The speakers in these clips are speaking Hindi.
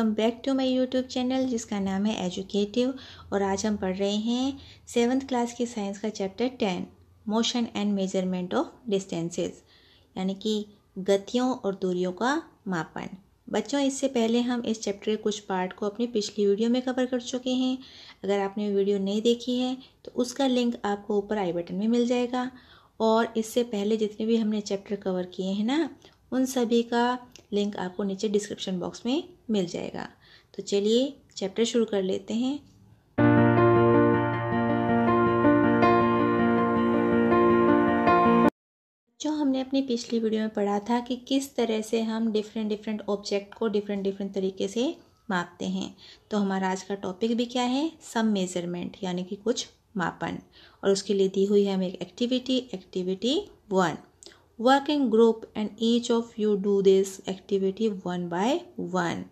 Welcome back to my YouTube channel जिसका नाम है एजुकेटिव और आज हम पढ़ रहे हैं सेवन्थ क्लास के साइंस का chapter ten motion and measurement of distances यानी कि गतियों और दूरियों का मापन बच्चों इससे पहले हम इस चैप्टर के कुछ पार्ट को अपनी पिछली वीडियो में कवर कर चुके हैं अगर आपने वीडियो नहीं देखी है तो उसका लिंक आपको ऊपर आई बटन में मिल जाएगा और इससे पहले जितने भी हमने चैप्टर कवर किए हैं ना उन सभी का लिंक आपको नीचे डिस्क्रिप्शन बॉक्स में मिल जाएगा तो चलिए चैप्टर शुरू कर लेते हैं जो हमने अपनी पिछली वीडियो में पढ़ा था कि किस तरह से हम डिफरेंट डिफरेंट ऑब्जेक्ट को डिफरेंट डिफरेंट तरीके से मापते हैं तो हमारा आज का टॉपिक भी क्या है सम मेज़रमेंट यानी कि कुछ मापन और उसके लिए दी हुई है हमें एक activity activity one work in group and each of you do this activity one by one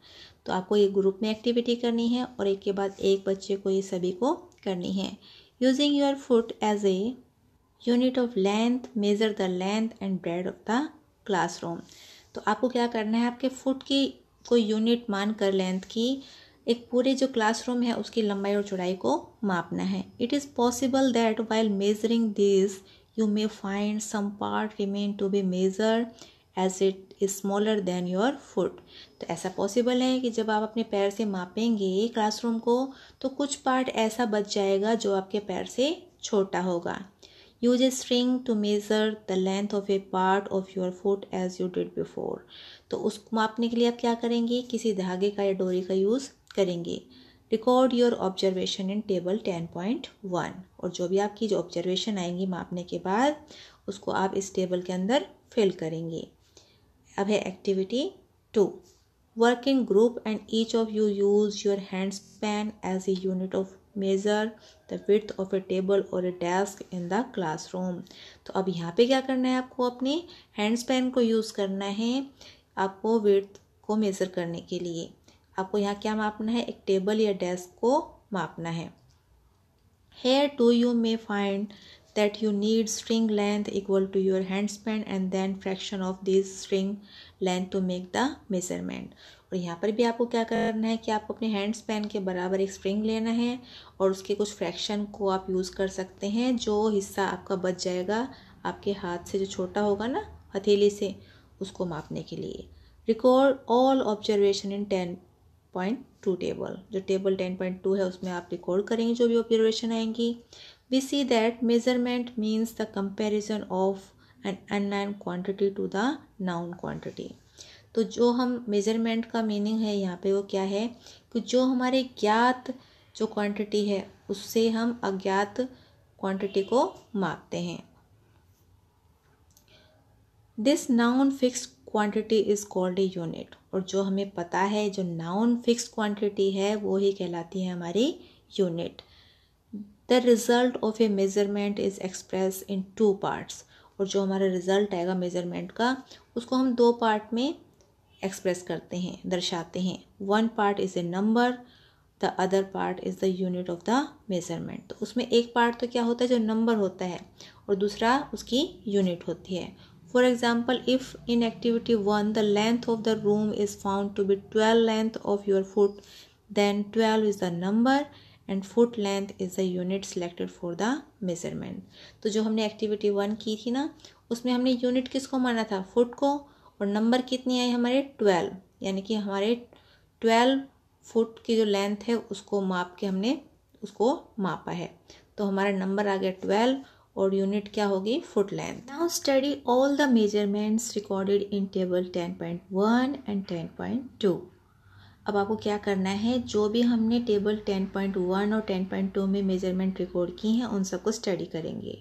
तो आपको ये ग्रुप में एक्टिविटी करनी है और एक के बाद एक बच्चे को ये सभी को करनी है using your foot as a unit of length measure the length and breadth of the classroom तो आपको क्या करना है आपके फुट की कोई यूनिट मान कर लेंथ की एक पूरे जो क्लासरूम है उसकी लंबाई और चौड़ाई को मापना है it is possible that while measuring this you may find some part remain to be measure as it is smaller than your foot तो ऐसा पॉसिबल है कि जब आप अपने पैर से मापेंगे क्लासरूम को तो कुछ पार्ट ऐसा बच जाएगा जो आपके पैर से छोटा होगा use a string to measure the length of a part of your foot as you did before तो उसको मापने के लिए आप क्या करेंगे किसी धागे का या डोरी का यूज़ करेंगे record your observation in table ten point one और जो भी आपकी जो ऑब्जर्वेशन आएंगी मापने के बाद उसको आप इस टेबल के अंदर फिल करेंगे अब है activity two working group and each of you use your hand span as a unit of measure the width of a table और a desk in the class room तो अब यहाँ पे क्या करना है आपको अपने हैंड स्पैन को यूज़ करना है आपको विथ को मेज़र करने के लिए आपको यहाँ क्या मापना है एक टेबल या डेस्क को मापना है here too you may find that you need string length equal to your hand span and then fraction of this string length to make the measurement और यहाँ पर भी आपको क्या करना है कि आपको अपने हैंड स्पैन के बराबर एक स्ट्रिंग लेना है और उसके कुछ फ्रैक्शन को आप यूज़ कर सकते हैं जो हिस्सा आपका बच जाएगा आपके हाथ से जो छोटा होगा ना हथेली से उसको मापने के लिए record all observation in ten point two table जो टेबल टेन पॉइंट टू है उसमें आप रिकॉर्ड करेंगे जो भी ऑब्जर्वेशन आएंगी we see that measurement means the comparison of an unknown quantity to the known quantity तो जो हम मेजरमेंट का मीनिंग है यहाँ पे वो क्या है कि जो हमारे ज्ञात जो क्वांटिटी है उससे हम अज्ञात क्वांटिटी को मापते हैं this known fix quantity is called a unit और जो हमें पता है जो नाउन फिक्स क्वांटिटी है वो ही कहलाती है हमारी unit the result of a measurement is express in two parts और जो हमारा रिज़ल्ट आएगा मेज़रमेंट का उसको हम दो पार्ट में एक्सप्रेस करते हैं दर्शाते हैं one part is a number the other part is the unit of the measurement तो उसमें एक पार्ट तो क्या होता है जो नंबर होता है और दूसरा उसकी यूनिट होती है for example if in activity one the length of the room is found to be twelve length of your foot then twelve is the number and foot length is the unit selected for the measurement तो जो हमने एक्टिविटी वन की थी ना उसमें हमने यूनिट किसको माना था फुट को और नंबर कितनी आई हमारे ट्वेल्व यानी कि हमारे ट्वेल्व फुट की जो लेंथ है उसको माप के हमने उसको मापा है तो हमारा नंबर आ गया ट्वेल्व और यूनिट क्या होगी foot length now study all the measurements recorded in table 10.1 and 10.2 अब आपको क्या करना है जो भी हमने टेबल 10.1 और 10.2 में मेजरमेंट रिकॉर्ड की हैं उन सबको स्टडी करेंगे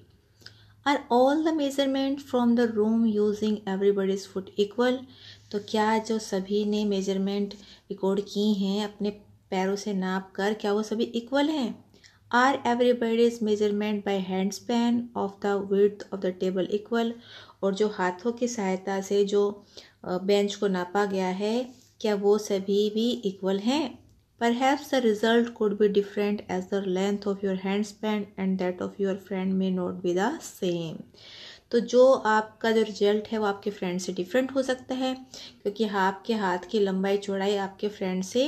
are all the measurement from the room using everybody's foot equal तो क्या जो सभी ने मेजरमेंट रिकॉर्ड की हैं अपने पैरों से नाप कर क्या वो सभी इक्वल हैं Are everybody's measurement by hand span of the width of the table equal? और जो हाथों की सहायता से जो बेंच को नापा गया है क्या वो सभी भी इक्वल हैं Perhaps the result could be different as the length of your hand span and that of your friend may not be the same. तो जो आपका जो रिजल्ट है वो आपके फ्रेंड से डिफरेंट हो सकता है क्योंकि आपके हाथ की लंबाई चौड़ाई आपके फ्रेंड से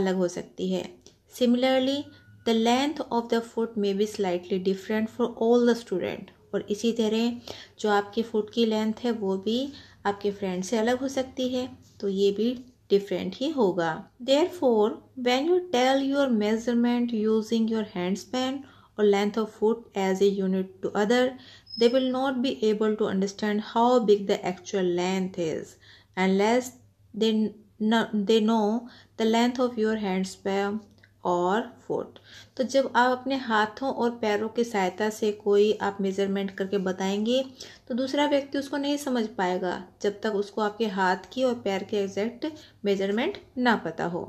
अलग हो सकती है similarly The length of the foot may be slightly different for all the student. और इसी तरह जो आपके फुट की लेंथ है वो भी आपके फ्रेंड से अलग हो सकती है तो ये भी डिफरेंट ही होगा therefore when you tell your measurement using your hand span और length of foot as a unit to other they will not be able to understand how big the actual length is unless they know the length of your hand span और फुट तो जब आप अपने हाथों और पैरों की सहायता से कोई आप मेज़रमेंट करके बताएंगे तो दूसरा व्यक्ति उसको नहीं समझ पाएगा जब तक उसको आपके हाथ की और पैर के एग्जैक्ट मेज़रमेंट ना पता हो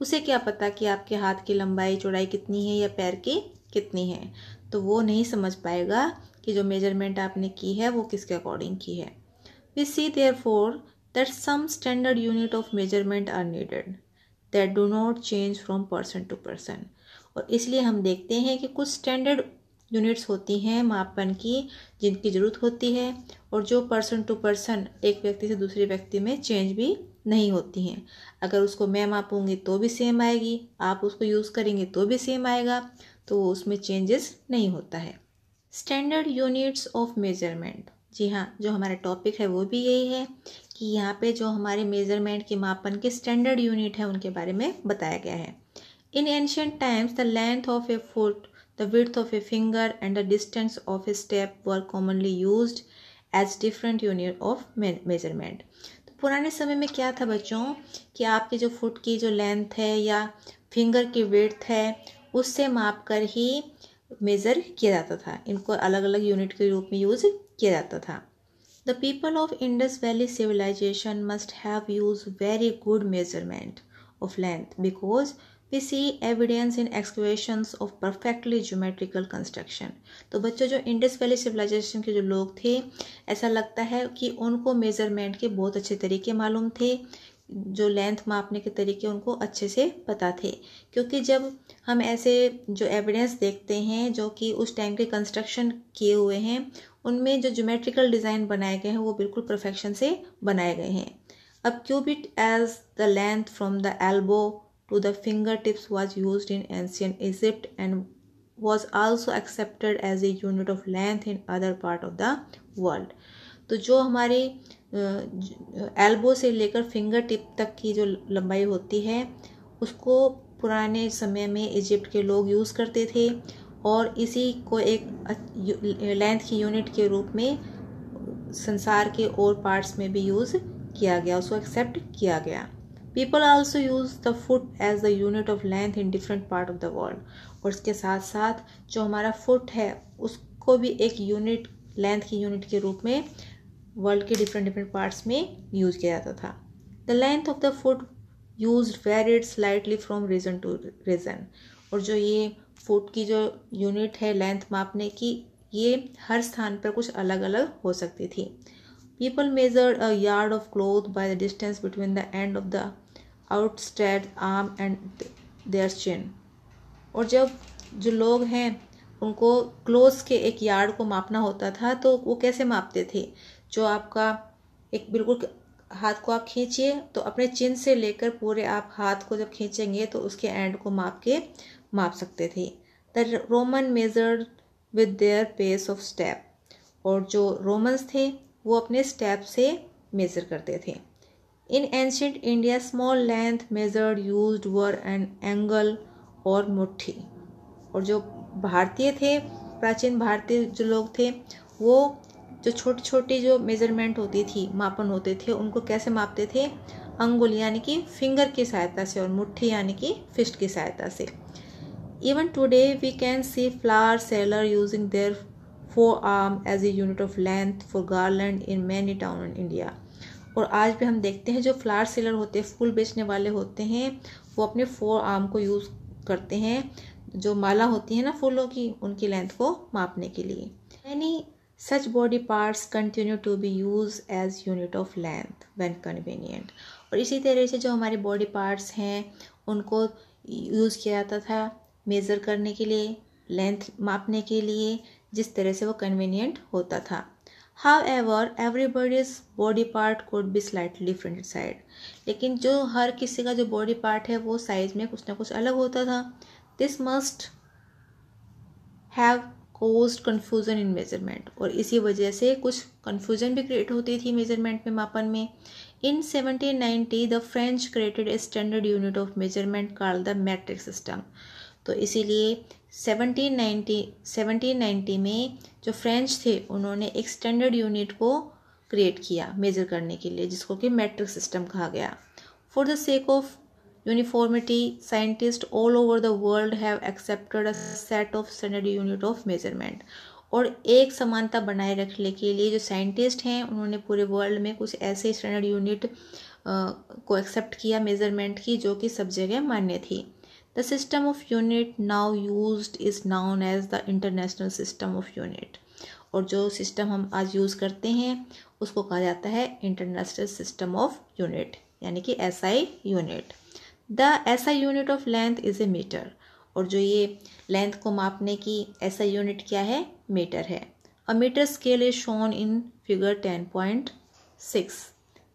उसे क्या पता कि आपके हाथ की लंबाई चौड़ाई कितनी है या पैर की कितनी है तो वो नहीं समझ पाएगा कि जो मेजरमेंट आपने की है वो किसके अकॉर्डिंग की है we see therefore that some standard unit of measurement are needed that do not change from person to person और इसलिए हम देखते हैं कि कुछ स्टैंडर्ड यूनिट्स होती हैं मापन की जिनकी ज़रूरत होती है और जो पर्सन टू पर्सन एक व्यक्ति से दूसरे व्यक्ति में चेंज भी नहीं होती हैं अगर उसको मैं मापूंगी तो भी सेम आएगी आप उसको यूज़ करेंगे तो भी सेम आएगा तो उसमें चेंजेस नहीं होता है स्टैंडर्ड यूनिट्स ऑफ मेजरमेंट जी हाँ जो हमारा टॉपिक है वो भी यही है कि यहाँ पे जो हमारे मेज़रमेंट के मापन के स्टैंडर्ड यूनिट है उनके बारे में बताया गया है in ancient times the length of a foot the width of a finger and the distance of a step were commonly use as different unit of measurement तो पुराने समय में क्या था बच्चों कि आपके जो फुट की जो लेंथ है या फिंगर की विथ है उससे माप कर ही मेज़र किया जाता था इनको अलग अलग यूनिट के रूप में यूज़ किया जाता था The people of Indus Valley civilization must have used very good measurement of length because we see evidence in excavations of perfectly geometrical construction तो बच्चों जो इंडस वैली सिविलाइजेशन के जो लोग थे ऐसा लगता है कि उनको मेज़रमेंट के बहुत अच्छे तरीके मालूम थे जो लेंथ मापने के तरीके उनको अच्छे से पता थे क्योंकि जब हम ऐसे जो एविडेंस देखते हैं जो कि उस टाइम के कंस्ट्रक्शन किए हुए हैं उनमें जो जोमेट्रिकल डिज़ाइन बनाए गए हैं वो बिल्कुल परफेक्शन से बनाए गए हैं अब cubit as the length from the elbow to the finger tips was use in ancient Egypt and was also accepted as a unit of length in other part of the world तो जो हमारी एल्बो से लेकर फिंगर टिप तक की जो लंबाई होती है उसको पुराने समय में इजिप्ट के लोग यूज़ करते थे और इसी को एक लेंथ की यूनिट के रूप में संसार के और पार्ट्स में भी यूज़ किया गया उसको एक्सेप्ट किया गया people also use the foot as the unit of length in different part of the world और इसके साथ साथ जो हमारा फुट है उसको भी एक यूनिट लेंथ की यूनिट के रूप में वर्ल्ड के डिफरेंट डिफरेंट पार्ट्स में यूज किया जाता था the length of the foot use varied slightly from region to region और जो ये फुट की जो यूनिट है लेंथ मापने की ये हर स्थान पर कुछ अलग अलग हो सकती थी people measure a yard of cloth by the distance between the end of the outstretched arm and their chin और जब जो लोग हैं उनको क्लोथ के एक यार्ड को मापना होता था तो वो कैसे मापते थे जो आपका एक बिल्कुल हाथ को आप खींचिए तो अपने चिन से लेकर पूरे आप हाथ को जब खींचेंगे तो उसके एंड को माप के माप सकते थे the Roman measured with their pace of step और जो रोमन्स थे वो अपने स्टेप से मेज़र करते थे in ancient India small length measured use were an angle और मुट्ठी और जो भारतीय थे प्राचीन भारतीय जो लोग थे वो जो छोटी छोटी जो मेज़रमेंट होती थी मापन होते थे उनको कैसे मापते थे अंगुल यानी कि फिंगर की सहायता से और मुट्ठी यानी कि फिस्ट की सहायता से even today we can see flower seller using their forearm as a unit of length for garland in many town in India और आज भी हम देखते हैं जो फ्लावर सेलर होते हैं फूल बेचने वाले होते हैं वो अपने फोर आर्म को यूज़ करते हैं जो माला होती है ना फूलों की उनकी लेंथ को मापने के लिए many such body parts continue to be use as unit of length when convenient और इसी तरह से जो हमारे बॉडी पार्ट्स हैं उनको यूज़ किया जाता था मेज़र करने के लिए लेंथ मापने के लिए जिस तरह से वो कन्वीनियंट होता था however everybody's body part could be slightly different size लेकिन जो हर किसी का जो बॉडी पार्ट है वो साइज में कुछ ना कुछ अलग होता था this must have caused confusion in measurement और इसी वजह से कुछ कन्फ्यूज़न भी क्रिएट होती थी मेज़रमेंट में मापन में in 1790 the French created a standard unit of measurement called the metric system तो इसीलिए 1790 1790 में जो फ्रेंच थे उन्होंने एक स्टैंडर्ड यूनिट को क्रिएट किया मेजर करने के लिए जिसको कि मैट्रिक सिस्टम कहा गया for the sake of uniformity, scientists all over the world have accepted a set of standard unit of measurement. और एक समानता बनाए रखने के लिए जो साइंटिस्ट हैं उन्होंने पूरे वर्ल्ड में कुछ ऐसे स्टैंडर्ड यूनिट को एक्सेप्ट किया मेजरमेंट की जो कि सब जगह मान्य थी the system of unit now use is known as the international system of unit और जो सिस्टम हम आज यूज़ करते हैं उसको कहा जाता है इंटरनेशनल सिस्टम ऑफ यूनिट यानी कि I unit the SI unit of length is a metre और जो ये लेंथ को मापने की ऐसा यूनिट क्या है मीटर है और metre scale is shown in figure ten point six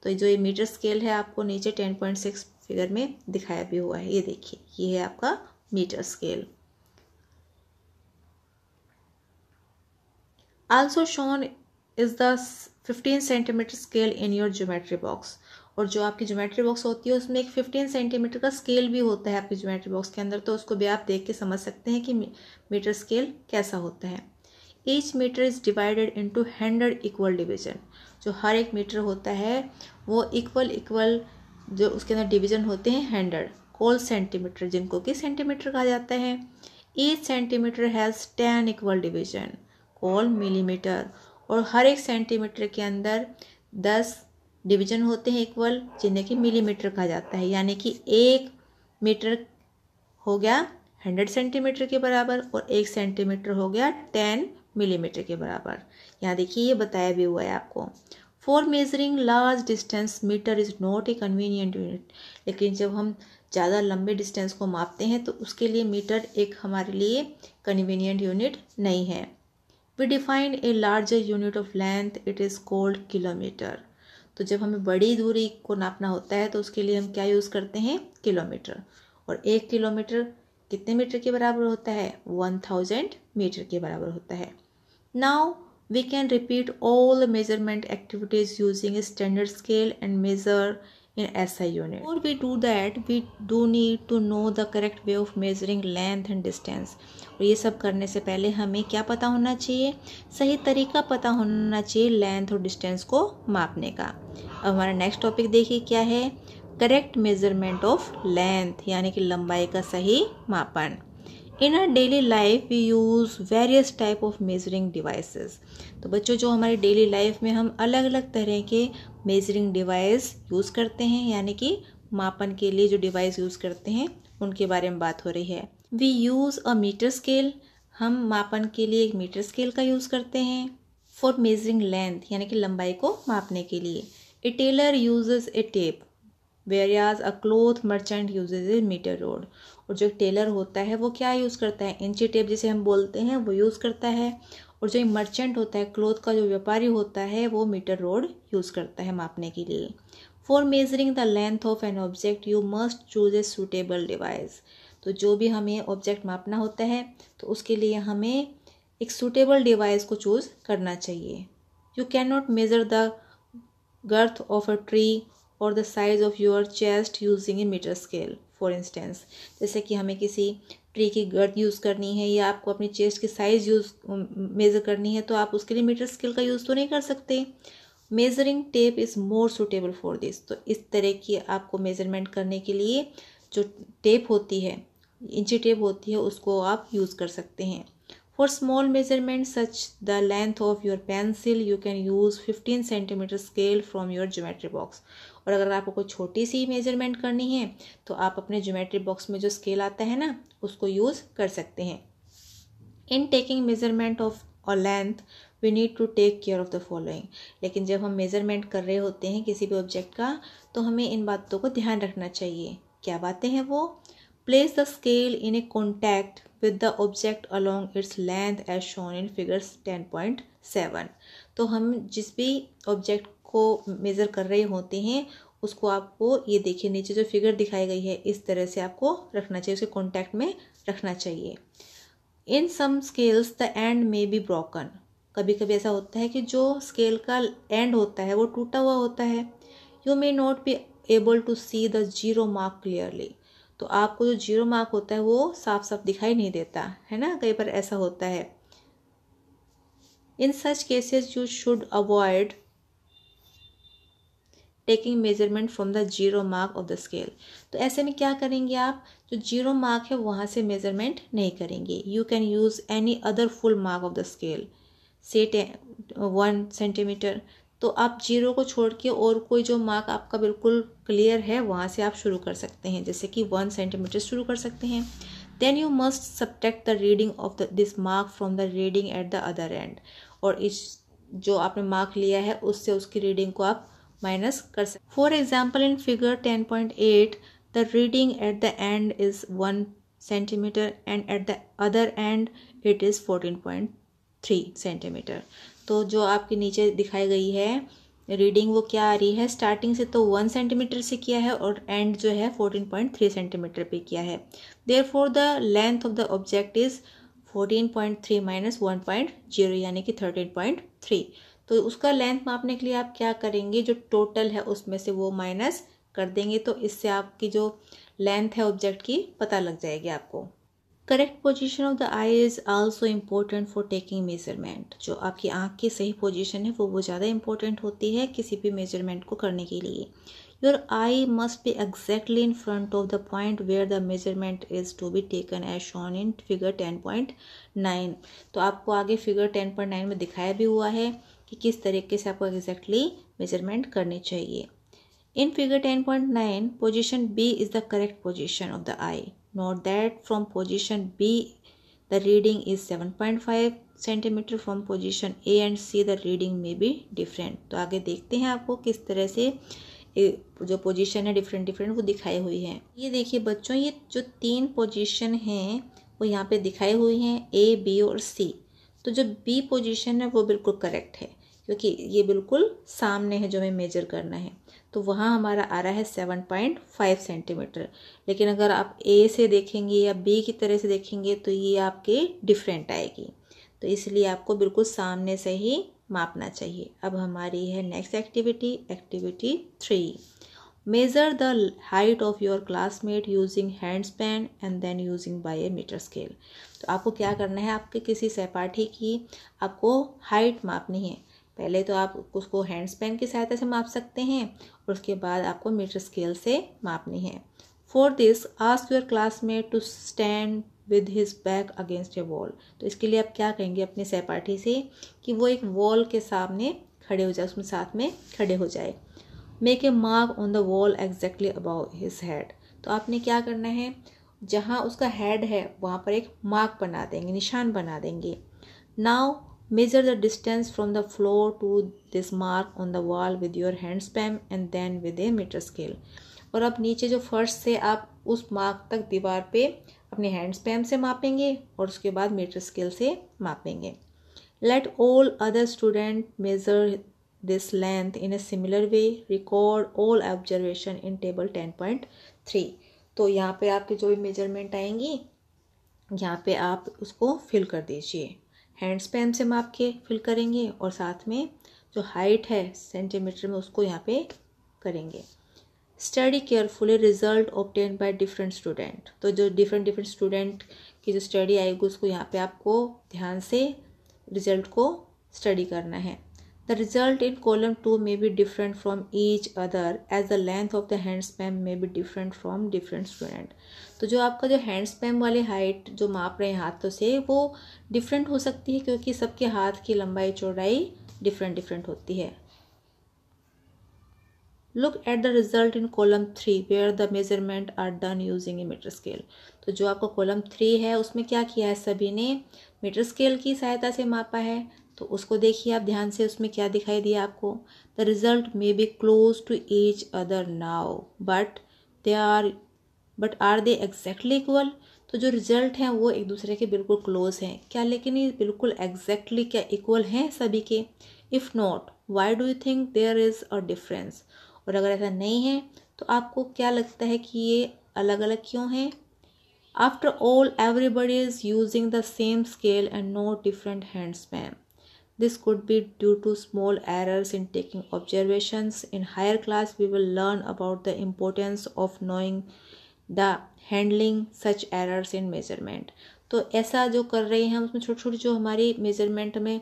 तो जो ये मीटर स्केल है आपको नीचे टेन पॉइंट सिक्स फिगर में दिखाया भी हुआ है ये देखिए ये है आपका metre scale also shown is the fifteen centimetre scale in your geometry box और जो आपकी ज्योमेट्री बॉक्स होती है उसमें एक फिफ्टीन सेंटीमीटर का स्केल भी होता है आपकी ज्योमेट्री बॉक्स के अंदर तो उसको भी आप देख के समझ सकते हैं कि मीटर स्केल कैसा होता है each metre is divided into hundred equal division जो हर एक मीटर होता है वो इक्वल इक्वल जो उसके अंदर डिवीजन होते हैं हंड्रेड कोल सेंटीमीटर जिनको कि सेंटीमीटर कहा जाता है each centimetre has ten equal division called millimetre और हर एक सेंटीमीटर के अंदर दस डिवीजन होते हैं इक्वल जिन्हें कि मिलीमीटर कहा जाता है यानी कि एक मीटर हो गया हंड्रेड सेंटीमीटर के बराबर और एक सेंटीमीटर हो गया टेन मिलीमीटर के बराबर यहाँ देखिए ये बताया भी हुआ है आपको for measuring large distance metre is not a convenient unit लेकिन जब हम ज़्यादा लंबे डिस्टेंस को मापते हैं तो उसके लिए मीटर एक हमारे लिए कन्वीनियंट यूनिट नहीं है we defined a larger unit of length it is called kilometre तो जब हमें बड़ी दूरी को नापना होता है तो उसके लिए हम क्या यूज़ करते हैं किलोमीटर और एक किलोमीटर कितने मीटर के बराबर होता है वन थाउजेंड मीटर के बराबर होता है now we can repeat all measurement activities using standard scale and measure in SI unit. Before we do that, we do need to know the correct way of measuring length and distance. और ये सब करने से पहले हमें क्या पता होना चाहिए सही तरीका पता होना चाहिए लेंथ और डिस्टेंस को मापने का अब हमारा नेक्स्ट टॉपिक देखिए क्या है करेक्ट मेजरमेंट ऑफ लेंथ यानी कि लंबाई का सही मापन in our daily life we use various type of measuring devices तो बच्चों जो हमारे डेली लाइफ में हम अलग अलग तरह के मेजरिंग डिवाइस यूज़ करते हैं यानी कि मापन के लिए जो डिवाइस यूज़ करते हैं उनके बारे में बात हो रही है we use a metre scale हम मापन के लिए एक मीटर स्केल का यूज़ करते हैं फॉर मेजरिंग लेंथ यानी कि लंबाई को मापने के लिए a tailor uses a tape whereas a cloth merchant uses a metre rod और जो टेलर होता है वो क्या यूज़ करता है इंची टेप जिसे हम बोलते हैं वो यूज़ करता है और जो मर्चेंट होता है क्लोथ का जो व्यापारी होता है वो मीटर रोड यूज़ करता है मापने के लिए for measuring the length of an object you must choose a suitable device तो जो भी हमें ऑब्जेक्ट मापना होता है तो उसके लिए हमें एक सूटेबल डिवाइस को चूज़ करना चाहिए you can not measure the girth of a tree और the size of your chest using a metre scale for instance जैसे कि हमें किसी ट्री की गर्द यूज़ करनी है या आपको अपनी चेस्ट की साइज़ यूज़ मेज़र करनी है तो आप उसके लिए मीटर स्केल का यूज़ तो नहीं कर सकते measuring tape is more suitable for this तो इस तरह की आपको मेज़रमेंट करने के लिए जो टेप होती है इंची टेप होती है उसको आप यूज़ कर सकते हैं for small measurement such the length of your pencil you can use fifteen centimetre scale from your geometry box और अगर आपको कोई छोटी सी मेजरमेंट करनी है तो आप अपने ज्योमेट्री बॉक्स में जो स्केल आता है ना उसको यूज़ कर सकते हैं इन टेकिंग मेजरमेंट ऑफ और length we need to take care of the following लेकिन जब हम मेज़रमेंट कर रहे होते हैं किसी भी ऑब्जेक्ट का तो हमें इन बातों को ध्यान रखना चाहिए क्या बातें हैं वो place the scale in a contact with the object along its length as shown in figures ten point seven तो हम जिस भी ऑब्जेक्ट को मेज़र कर रहे होते हैं उसको आपको ये देखिए नीचे जो फिगर दिखाई गई है इस तरह से आपको रखना चाहिए उसे कॉन्टैक्ट में रखना चाहिए in some scales the end may be broken कभी कभी ऐसा होता है कि जो स्केल का एंड होता है वो टूटा हुआ होता है you may not be able to see the zero mark clearly तो आपको जो जीरो मार्क होता है वो साफ साफ दिखाई नहीं देता है ना कई बार ऐसा होता है in such cases you should avoid taking measurement from the zero mark of the scale तो ऐसे में क्या करेंगे आप जो जीरो मार्क है वहाँ से मेजरमेंट नहीं करेंगे you can use any other full mark of the scale से वन सेंटीमीटर तो आप जीरो को छोड़ के और कोई जो मार्क आपका बिल्कुल क्लियर है वहाँ से आप शुरू कर सकते हैं जैसे कि वन सेंटीमीटर शुरू कर सकते हैं then you must subtract the reading of the this mark from the reading at the other end और इस जो आपने मार्क लिया है उससे उसकी रीडिंग को आप माइनस कर सकते for example in figure ten point eight the reading at the end is one centimetre and at the other end it is fourteen point three centimetre तो जो आपके नीचे दिखाई गई है रीडिंग वो क्या आ रही है स्टार्टिंग से तो वन सेंटीमीटर से किया है और एंड जो है फोर्टीन पॉइंट थ्री सेंटीमीटर पे किया है therefore the length of the object is fourteen point three minus one point zero यानी कि थर्टीन पॉइंट थ्री तो उसका लेंथ मापने के लिए आप क्या करेंगे जो टोटल है उसमें से वो माइनस कर देंगे तो इससे आपकी जो लेंथ है ऑब्जेक्ट की पता लग जाएगी आपको correct position of the eye is also important for taking measurement जो आपकी आँख की सही पोजीशन है वो बहुत ज़्यादा इम्पोर्टेंट होती है किसी भी मेजरमेंट को करने के लिए your eye must be exactly in front of the point where the measurement is to be taken as shown in figure ten point nine तो आपको आगे फिगर टेन पॉइंट नाइन में दिखाया भी हुआ है कि किस तरीके से आपको एग्जैक्टली मेजरमेंट करनी चाहिए in figure ten point nine position B is the correct position of the eye note that from position B is seven point 7.5 centimetre from position A and C the reading may be different तो आगे देखते हैं आपको किस तरह से जो पोजीशन है डिफरेंट डिफरेंट वो दिखाई हुई है ये देखिए बच्चों ये जो तीन पोजीशन हैं वो यहाँ पे दिखाई हुई हैं ए बी और सी तो जो बी पोजीशन है वो बिल्कुल करेक्ट है क्योंकि ये बिल्कुल सामने है जो हमें मेजर करना है तो वहाँ हमारा आ रहा है सेवन पॉइंट फाइव सेंटीमीटर लेकिन अगर आप ए से देखेंगे या बी की तरह से देखेंगे तो ये आपके डिफरेंट आएगी तो इसलिए आपको बिल्कुल सामने से ही मापना चाहिए अब हमारी है next activity activity three measure the height of your classmate using hand span and then using by a metre scale तो आपको क्या करना है आपके किसी सहपाठी की आपको हाइट मापनी है पहले तो आप उसको हैंड स्पैन की सहायता से माप सकते हैं और उसके बाद आपको मीटर स्केल से मापनी है for this ask your classmate to stand with his back against a wall तो इसके लिए आप क्या कहेंगे अपने सहपाठी से कि वो एक वॉल के सामने खड़े हो जाए उसमें साथ में खड़े हो जाए make a mark on the wall exactly above his head तो आपने क्या करना है जहाँ उसका हेड है वहाँ पर एक मार्क बना देंगे निशान बना देंगे now Measure the distance from the floor to this mark on the wall with your hand spam and then with a meter scale. और अब नीचे जो फर्श से आप उस मार्क तक दीवार पे अपने हैंड स्पैम से मापेंगे और उसके बाद मीटर स्केल से मापेंगे let all other student measure this length in a similar way record all observation in table ten point three तो यहाँ पे आपके जो भी मेजरमेंट आएंगी यहाँ पे आप उसको फिल कर दीजिए हैंड स्पैन से माप के फिल करेंगे और साथ में जो हाइट है सेंटीमीटर में उसको यहाँ पे करेंगे study carefully result obtained by different student तो जो डिफरेंट डिफरेंट स्टूडेंट की जो स्टडी आएगी उसको यहाँ पे आपको ध्यान से रिजल्ट को स्टडी करना है The result in column 2 may be different from each other as the length of the hand spam may be different from different student. तो जो आपका जो हैंड स्पैम वाले हाइट जो माप रहे हैं हाथों से वो डिफरेंट हो सकती है क्योंकि सबके हाथ की लंबाई चौड़ाई डिफरेंट डिफरेंट होती है look at the result in column three where the measurement are done using a metre scale तो जो आपका कॉलम थ्री है उसमें क्या किया है सभी ने मीटर स्केल की सहायता से मापा है तो उसको देखिए आप ध्यान से उसमें क्या दिखाई दिया आपको the result may be close to each other now but they are but are they exactly equal तो जो रिजल्ट हैं वो एक दूसरे के बिल्कुल क्लोज हैं क्या लेकिन ये बिल्कुल एग्जैक्टली क्या इक्वल हैं सभी के if not why do you think there is a difference और अगर ऐसा नहीं है तो आपको क्या लगता है कि ये अलग अलग क्यों हैं after all everybody is using the same scale and no different hands ma'am This could be due to small errors in taking observations. In higher class, we will learn about the importance of knowing the handling such errors in measurement तो ऐसा जो कर रहे हैं उसमें छोटी छोटी जो हमारी मेजरमेंट में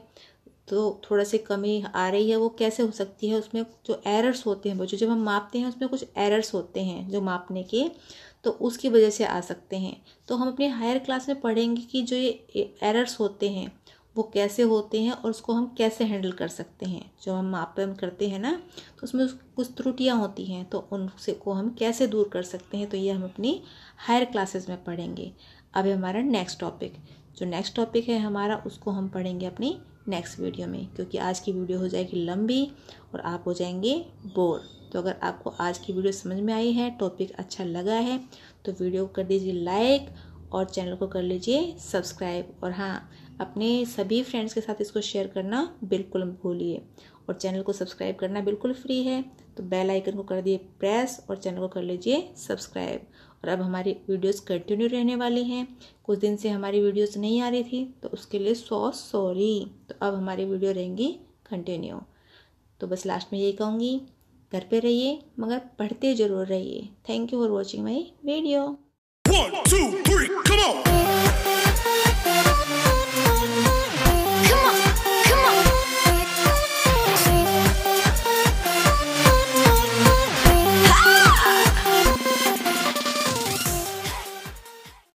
तो थोड़ा सी कमी आ रही है वो कैसे हो सकती है उसमें जो एरर्स होते हैं बच्चों जब हम मापते हैं उसमें कुछ एरर्स होते हैं जो मापने के तो उसकी वजह से आ सकते हैं तो हम अपने हायर क्लास में पढ़ेंगे कि जो ये एरर्स होते हैं वो कैसे होते हैं और उसको हम कैसे हैंडल कर सकते हैं जो हम मापन करते हैं ना तो उसमें कुछ त्रुटियाँ होती हैं तो उनसे को हम कैसे दूर कर सकते हैं तो ये हम अपनी हायर क्लासेस में पढ़ेंगे अब हमारा नेक्स्ट टॉपिक जो नेक्स्ट टॉपिक है हमारा उसको हम पढ़ेंगे अपनी नेक्स्ट वीडियो में क्योंकि आज की वीडियो हो जाएगी लंबी और आप हो जाएंगे बोर तो अगर आपको आज की वीडियो समझ में आई है टॉपिक अच्छा लगा है तो वीडियो को कर दीजिए लाइक और चैनल को कर लीजिए सब्सक्राइब और हाँ अपने सभी फ्रेंड्स के साथ इसको शेयर करना बिल्कुल भूलिए और चैनल को सब्सक्राइब करना बिल्कुल फ्री है तो बेल आइकन को कर दिए प्रेस और चैनल को कर लीजिए सब्सक्राइब और अब हमारी वीडियोस कंटिन्यू रहने वाली हैं कुछ दिन से हमारी वीडियोस नहीं आ रही थी तो उसके लिए सो सॉरी तो अब हमारी वीडियो रहेंगी कंटिन्यू तो बस लास्ट में यही कहूँगी घर पर रहिए मगर पढ़ते जरूर रहिए thank you for watching my video One, two, three, come on!